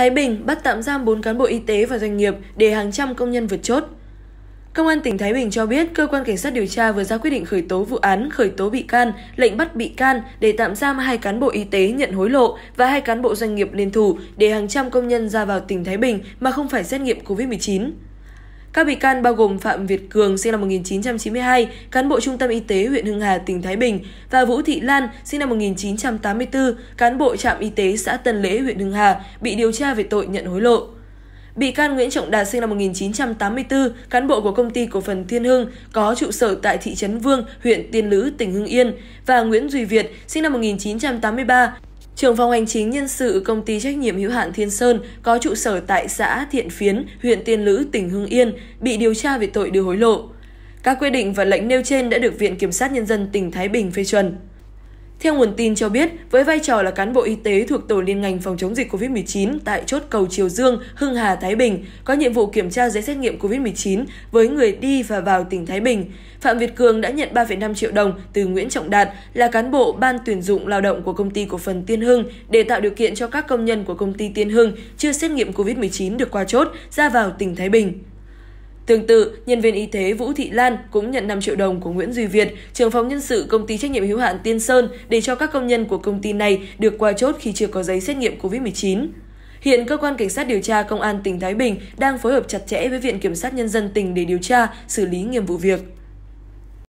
Thái Bình bắt tạm giam 4 cán bộ y tế và doanh nghiệp để hàng trăm công nhân vượt chốt. Công an tỉnh Thái Bình cho biết cơ quan cảnh sát điều tra vừa ra quyết định khởi tố vụ án, khởi tố bị can, lệnh bắt bị can để tạm giam hai cán bộ y tế nhận hối lộ và hai cán bộ doanh nghiệp liên thủ để hàng trăm công nhân ra vào tỉnh Thái Bình mà không phải xét nghiệm COVID-19. Các bị can bao gồm Phạm Việt Cường sinh năm 1992, cán bộ Trung tâm Y tế huyện Hưng Hà, tỉnh Thái Bình và Vũ Thị Lan sinh năm 1984, cán bộ trạm y tế xã Tân Lễ, huyện Hưng Hà bị điều tra về tội nhận hối lộ. Bị can Nguyễn Trọng Đạt sinh năm 1984, cán bộ của công ty cổ phần Thiên Hưng có trụ sở tại thị trấn Vương, huyện Tiên Lữ, tỉnh Hưng Yên và Nguyễn Duy Việt sinh năm 1983, Trưởng phòng hành chính nhân sự công ty trách nhiệm hữu hạn Thiên Sơn có trụ sở tại xã Thiện Phiến, huyện Tiên Lữ, tỉnh Hưng Yên bị điều tra về tội đưa hối lộ. Các quy định và lệnh nêu trên đã được Viện Kiểm sát Nhân dân tỉnh Thái Bình phê chuẩn. Theo nguồn tin cho biết, với vai trò là cán bộ y tế thuộc tổ liên ngành phòng chống dịch COVID-19 tại chốt cầu Triều Dương, Hưng Hà, Thái Bình, có nhiệm vụ kiểm tra giấy xét nghiệm COVID-19 với người đi và vào tỉnh Thái Bình. Phạm Việt Cường đã nhận 3,5 triệu đồng từ Nguyễn Trọng Đạt là cán bộ ban tuyển dụng lao động của công ty cổ phần Tiên Hưng để tạo điều kiện cho các công nhân của công ty Tiên Hưng chưa xét nghiệm COVID-19 được qua chốt ra vào tỉnh Thái Bình. Tương tự, nhân viên y tế Vũ Thị Lan cũng nhận 5 triệu đồng của Nguyễn Duy Việt, trưởng phòng nhân sự công ty trách nhiệm hữu hạn Tiên Sơn để cho các công nhân của công ty này được qua chốt khi chưa có giấy xét nghiệm COVID-19. Hiện cơ quan cảnh sát điều tra công an tỉnh Thái Bình đang phối hợp chặt chẽ với Viện kiểm sát nhân dân tỉnh để điều tra, xử lý nghiêm vụ việc.